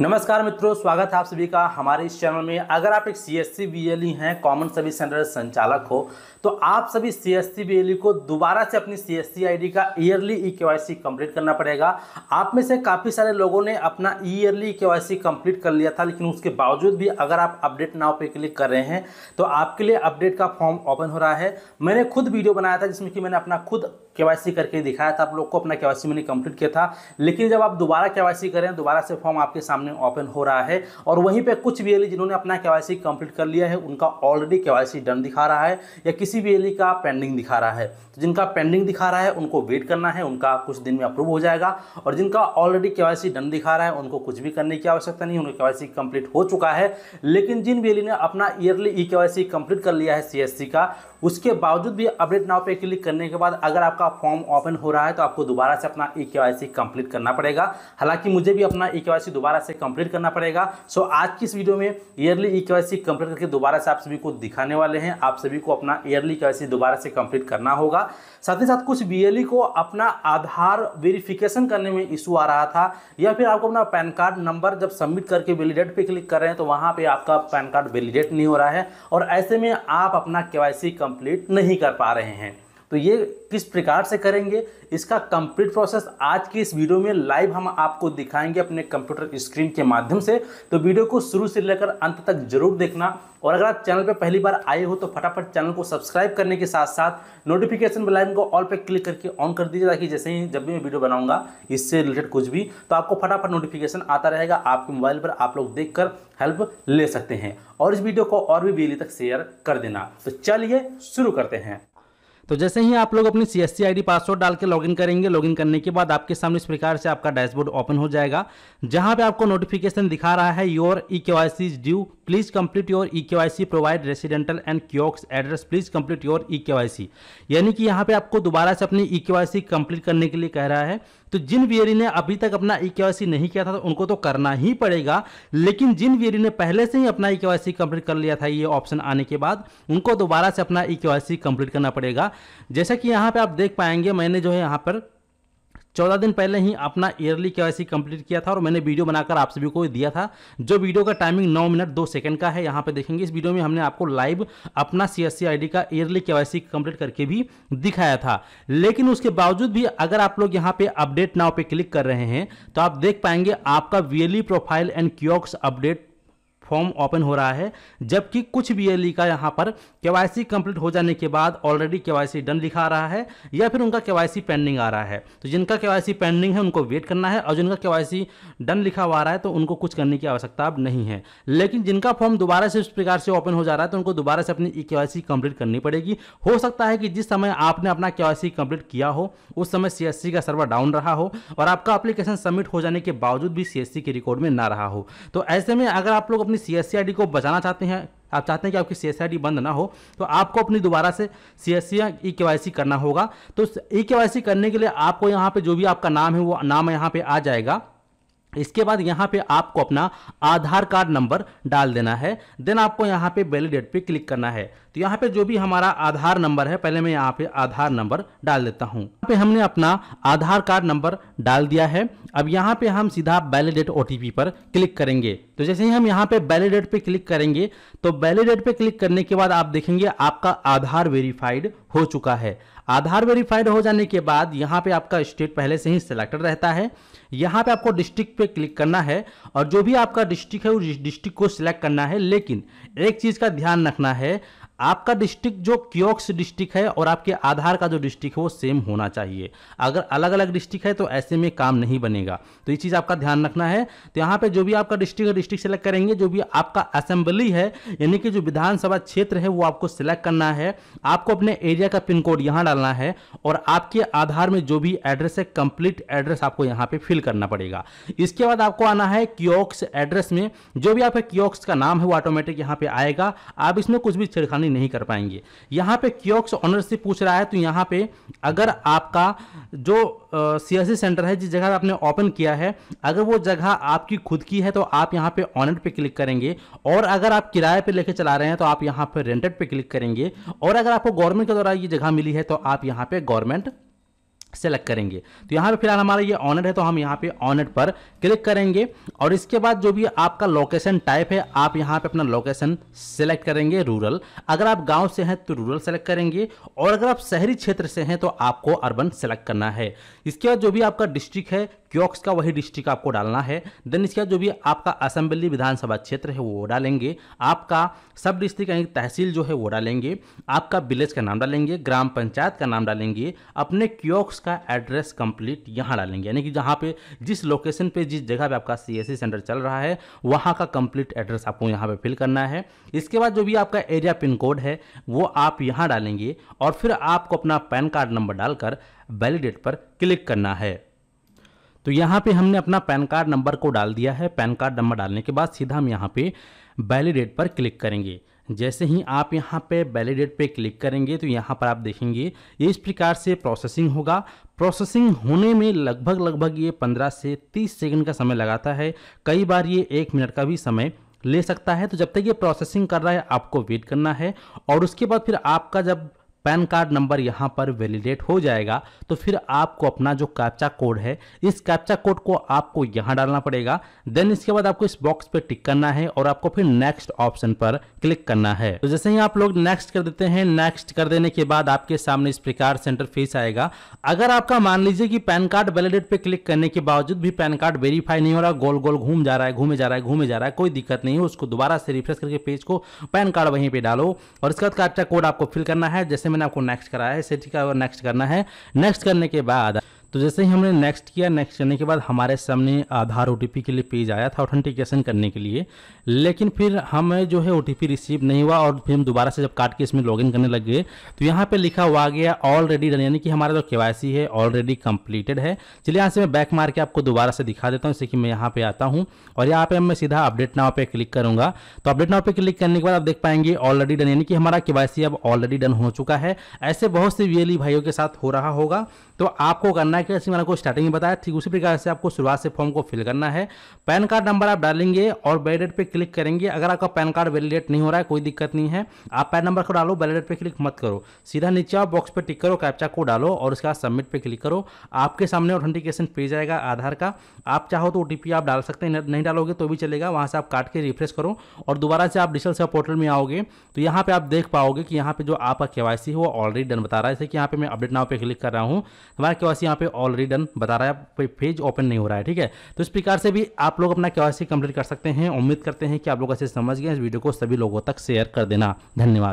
नमस्कार मित्रों स्वागत है आप सभी का हमारे इस चैनल में अगर आप एक C S C B L E हैं कॉमन सर्विस सेंटर संचालक हो तो आप सभी C S C B L E को दोबारा से अपनी C S C I D का early E K Y C complete करना पड़ेगा आप में से काफ़ी सारे लोगों ने अपना yearly E K Y C complete कर लिया था लेकिन उसके बावजूद भी अगर आप अपडेट नाव पर क्लिक कर रहे हैं तो आपके लिए अपडेट का फॉर्म ओपन हो रहा है मैंने खुद वीडियो बनाया था जिसमें कि मैंने अपना खुद के करके दिखाया था आप लोग को अपना के मैंने कंप्लीट किया था लेकिन जब आप दोबारा के करें दोबारा से फॉर्म आपके सामने ओपन हो रहा है और वहीं पर कुछ एली e जिन्होंने अपना के कंप्लीट कर लिया है उनका ऑलरेडी के डन दिखा रहा है या किसी एली e का पेंडिंग दिखा रहा है तो जिनका पेंडिंग दिखा रहा है उनको वेट करना है उनका कुछ दिन में अप्रूव हो जाएगा और जिनका ऑलरेडी के डन दिखा रहा है उनको कुछ भी करने की आवश्यकता नहीं उनका के कंप्लीट हो चुका है लेकिन जिन बी e ने अपना ईयरली ई के कंप्लीट कर लिया है सी का उसके बावजूद भी अपडेट नाव पे क्लिक करने के बाद अगर आपका आपका फॉर्म ओपन हो रहा है तो आपको दोबारा से अपना ई के कंप्लीट करना पड़ेगा हालांकि मुझे भी अपना ई e के दोबारा से कंप्लीट करना पड़ेगा सो आज की इस वीडियो में ईयरली ई के कंप्लीट करके दोबारा से आप सभी को दिखाने वाले हैं आप सभी को अपना ईयरली के e दोबारा से कंप्लीट करना होगा साथ ही साथ कुछ बी e को अपना आधार वेरिफिकेशन करने में इशू आ रहा था या फिर आपको अपना पैन कार्ड नंबर जब सबमिट करके वेलीडेट पर क्लिक कर रहे हैं तो वहाँ पर आपका पैन कार्ड वेलीडेट नहीं हो रहा है और ऐसे में आप अपना के कंप्लीट नहीं कर पा रहे हैं तो ये किस प्रकार से करेंगे इसका कंप्लीट प्रोसेस आज की इस वीडियो में लाइव हम आपको दिखाएंगे अपने कंप्यूटर स्क्रीन के माध्यम से तो वीडियो को शुरू से लेकर अंत तक जरूर देखना और अगर आप चैनल पर पहली बार आए हो तो फटाफट चैनल को सब्सक्राइब करने के साथ साथ नोटिफिकेशन बेल आइकन को ऑल पर क्लिक करके ऑन कर दीजिए ताकि जैसे ही जब भी मैं वीडियो बनाऊंगा इससे रिलेटेड कुछ भी तो आपको फटाफट नोटिफिकेशन आता रहेगा आपके मोबाइल पर आप लोग देख कर हेल्प ले सकते हैं और इस वीडियो को और भी बिजली तक शेयर कर देना तो चलिए शुरू करते हैं तो जैसे ही आप लोग अपनी सी एस सी पासवर्ड डाल के लॉगिन करेंगे लॉगिन करने के बाद आपके सामने इस प्रकार से आपका डैशबोर्ड ओपन हो जाएगा जहां पे आपको नोटिफिकेशन दिखा रहा है your E K Y C is due please complete your E K Y C provide residential and kiosk address please complete your E K Y सी यानी कि यहाँ पे आपको दोबारा से अपनी ई के वाई सी कंप्लीट करने के लिए कह रहा है तो जिन वीआरई ने अभी तक अपना ई e नहीं किया था तो उनको तो करना ही पड़ेगा लेकिन जिन वीआरई ने पहले से ही अपना ई e कंप्लीट कर लिया था ये ऑप्शन आने के बाद उनको दोबारा से अपना ई e कंप्लीट करना पड़ेगा जैसा कि यहाँ पर आप देख पाएंगे मैंने जो है यहाँ पर चौदह दिन पहले ही अपना ईयरली के कंप्लीट किया था और मैंने वीडियो बनाकर आप सभी को दिया था जो वीडियो का टाइमिंग नौ मिनट दो सेकंड का है यहाँ पे देखेंगे इस वीडियो में हमने आपको लाइव अपना सी एस का ईयरली के कंप्लीट करके भी दिखाया था लेकिन उसके बावजूद भी अगर आप लोग यहाँ पे अपडेट नाव पे क्लिक कर रहे हैं तो आप देख पाएंगे आपका VLE profile and kiosk update form open हो रहा है जबकि कुछ बी का यहाँ पर के कंप्लीट हो जाने के बाद ऑलरेडी के डन लिखा आ रहा है या फिर उनका के पेंडिंग आ रहा है तो जिनका के पेंडिंग है उनको वेट करना है और जिनका के डन लिखा हुआ आ रहा है तो उनको कुछ करने की आवश्यकता अब नहीं है लेकिन जिनका फॉर्म दोबारा से उस प्रकार से ओपन हो जा रहा है तो उनको दोबारा से अपनी के कंप्लीट करनी पड़ेगी हो सकता है कि जिस समय आपने अपना के कंप्लीट किया हो उस समय सी का सर्वर डाउन रहा हो और आपका अप्लीकेशन सबमिट हो जाने के बावजूद भी सी के रिकॉर्ड में ना रहा हो तो ऐसे में अगर आप लोग अपनी अपनी सी एस को बचाना चाहते हैं आप चाहते हैं कि आपकी सी एस बंद ना हो तो आपको अपनी दोबारा से सी एस सी करना होगा तो ई के e करने के लिए आपको यहाँ पे जो भी आपका नाम है वो नाम यहाँ पे आ जाएगा इसके बाद यहाँ पे आपको अपना आधार कार्ड नंबर डाल देना है देन आपको यहाँ पे वैलिडेट पे क्लिक करना है तो यहाँ पे जो भी हमारा आधार नंबर है पहले मैं यहाँ पे आधार नंबर डाल देता हूँ यहाँ पे हमने अपना आधार कार्ड नंबर डाल दिया है अब यहाँ पे हम सीधा वैलिडेट ओ पर क्लिक करेंगे तो जैसे ही हम यहाँ पे वैलिडेट पे क्लिक करेंगे तो वैलिडेट पे क्लिक करने के बाद आप देखेंगे आपका आधार वेरीफाइड हो चुका है आधार वेरीफाइड हो जाने के बाद यहाँ पे आपका स्टेट पहले से ही सिलेक्टेड रहता है यहाँ पे आपको डिस्ट्रिक्ट पे क्लिक करना है और जो भी आपका डिस्ट्रिक्ट है उस डिस्ट्रिक्ट को सिलेक्ट करना है लेकिन एक चीज़ का ध्यान रखना है आपका डिस्ट्रिक्ट जो क्योक्स डिस्ट्रिक्ट है और आपके आधार का जो डिस्ट्रिक्ट है वो सेम होना चाहिए अगर अलग अलग डिस्ट्रिक्ट है तो ऐसे में काम नहीं बनेगा तो ये चीज़ आपका ध्यान रखना है तो यहाँ पे जो भी आपका डिस्ट्रिक्ट डिस्ट्रिक्ट सेलेक्ट करेंगे जो भी आपका असेंबली है यानी कि जो विधानसभा क्षेत्र है वो आपको सिलेक्ट करना है आपको अपने एरिया का पिन कोड यहाँ डालना है और आपके आधार में जो भी एड्रेस है कंप्लीट एड्रेस आपको यहाँ पे फिल करना पड़ेगा इसके बाद आपको आना है क्योक्स एड्रेस में जो भी आपका क्योक्स का नाम है वो ऑटोमेटिक यहाँ पे आएगा आप इसमें कुछ भी छेड़खानी कंपनी नहीं कर पाएंगे यहाँ पे क्योक्स ऑनरशिप पूछ रहा है तो यहाँ पे अगर आपका जो सी सेंटर है जिस जगह आपने ओपन किया है अगर वो जगह आपकी खुद की है तो आप यहाँ पे ऑनर पे क्लिक करेंगे और अगर आप किराए पे लेके चला रहे हैं तो आप यहाँ पे रेंटेड पे क्लिक करेंगे और अगर आपको गवर्नमेंट के द्वारा ये जगह मिली है तो आप यहाँ पे गवर्नमेंट सेलेक्ट करेंगे तो यहाँ पे फिलहाल हमारा ये ऑनर है तो हम यहाँ पे ऑनर पर क्लिक करेंगे और इसके बाद जो भी आपका लोकेशन टाइप है आप यहाँ पे अपना लोकेशन सेलेक्ट करेंगे रूरल अगर आप गांव से हैं तो रूरल सेलेक्ट करेंगे और अगर आप शहरी क्षेत्र से हैं तो आपको अर्बन सेलेक्ट करना है इसके बाद जो भी आपका डिस्ट्रिक्ट है क्योक्स का वही डिस्ट्रिक्ट आपको डालना है देन इसके बाद जो भी आपका असेंबली विधानसभा क्षेत्र है वो डालेंगे आपका सब डिस्ट्रिक्ट यानी तहसील जो है वो डालेंगे आपका विलेज का नाम डालेंगे ग्राम पंचायत का नाम डालेंगे अपने क्योक्स का एड्रेस कंप्लीट यहाँ डालेंगे यानी कि जहाँ पे जिस लोकेशन पे जिस जगह पे आपका सी e सेंटर चल रहा है वहाँ का कंप्लीट एड्रेस आपको यहाँ पे फिल करना है इसके बाद जो भी आपका एरिया पिन कोड है वो आप यहाँ डालेंगे और फिर आपको अपना पैन कार्ड नंबर डालकर वैलिडेट पर क्लिक करना है तो यहाँ पे हमने अपना पैन कार्ड नंबर को डाल दिया है पैन कार्ड नंबर डालने के बाद सीधा हम यहाँ पे वैलिडेट पर क्लिक करेंगे जैसे ही आप यहाँ पे वैलिडेट पे क्लिक करेंगे तो यहाँ पर आप देखेंगे इस प्रकार से प्रोसेसिंग होगा प्रोसेसिंग होने में लगभग लगभग ये 15 से 30 सेकंड का समय लगाता है कई बार ये एक मिनट का भी समय ले सकता है तो जब तक ये प्रोसेसिंग कर रहा है आपको वेट करना है और उसके बाद फिर आपका जब पैन कार्ड नंबर यहाँ पर वैलिडेट हो जाएगा तो फिर आपको अपना जो कैप्चा कोड है इस कैप्चा कोड को आपको यहाँ डालना पड़ेगा देन इसके बाद आपको इस बॉक्स पे टिक करना है और आपको फिर नेक्स्ट ऑप्शन पर क्लिक करना है तो जैसे ही आप लोग नेक्स्ट कर देते हैं नेक्स्ट कर देने के बाद आपके सामने इस प्रकार सेंटर फेस आएगा अगर आपका मान लीजिए कि पैन कार्ड वैलिडेट पे क्लिक करने के बावजूद भी पैन कार्ड वेरीफाई नहीं हो रहा गोल गोल घूम जा रहा है घूमे जा रहा है घूमे जा रहा है कोई दिक्कत नहीं उसको दोबारा से रिफ्रेश करके पेज को पैन कार्ड वहीं पर डालो और इसके बाद कैप्चा कोड आपको फिल करना है जैसे मैंने आपको नेक्स्ट कराया है इसे ठीक है नेक्स्ट करना है नेक्स्ट करने के बाद तो जैसे ही हमने नेक्स्ट किया नेक्स्ट करने के बाद हमारे सामने आधार ओ के लिए पेज आया था ऑथेंटिकेशन करने के लिए लेकिन फिर हमें जो है ओ रिसीव नहीं हुआ और फिर हम दोबारा से जब काट के इसमें लॉगिन करने लग गए तो यहाँ पे लिखा हुआ आ गया ऑलरेडी डन यानी कि हमारा जो के है ऑलरेडी कंप्लीटेड है चलिए यहाँ से मैं बैक मार के आपको दोबारा से दिखा देता हूँ जैसे कि मैं यहाँ पे आता हूँ और यहाँ पे मैं सीधा अपडेट नाव पे क्लिक करूँगा तो अपडेट नाव पे क्लिक करने के बाद आप देख पाएंगे ऑलरेडी डन यानी कि हमारा के अब ऑलरेडी डन हो चुका है ऐसे बहुत से वीएलई e भाइयों के साथ हो रहा होगा तो आपको करना मार्केट जैसे मैंने आपको स्टार्टिंग में बताया ठीक उसी प्रकार से आपको शुरुआत से फॉर्म को फिल करना है पैन कार्ड नंबर आप डालेंगे और वैलिडेट पर क्लिक करेंगे अगर आपका पैन कार्ड वैलिडेट नहीं हो रहा है कोई दिक्कत नहीं है आप पैन नंबर को डालो वैलिडेट पर क्लिक मत करो सीधा नीचे आप बॉक्स पर टिक करो कैप्चा को डालो और उसके बाद सबमिट पर क्लिक करो आपके सामने ऑथेंटिकेशन पेज आएगा आधार का आप चाहो तो ओ आप डाल सकते हैं नहीं डालोगे तो भी चलेगा वहाँ से आप काट के रिफ्रेश करो और दोबारा से आप डिजिटल सेवा पोर्टल में आओगे तो यहाँ पर आप देख पाओगे कि यहाँ पर जो आपका के वाई है वो ऑलरेडी डन बता रहा है जैसे कि यहाँ पर मैं अपडेट नाव पर क्लिक कर रहा हूँ हमारा के वाई यहाँ पर में ऑलरेडी डन बता रहा है कोई पेज ओपन नहीं हो रहा है ठीक है तो इस प्रकार से भी आप लोग अपना के कंप्लीट कर सकते हैं उम्मीद करते हैं कि आप लोग ऐसे समझ गए इस वीडियो को सभी लोगों तक शेयर कर देना धन्यवाद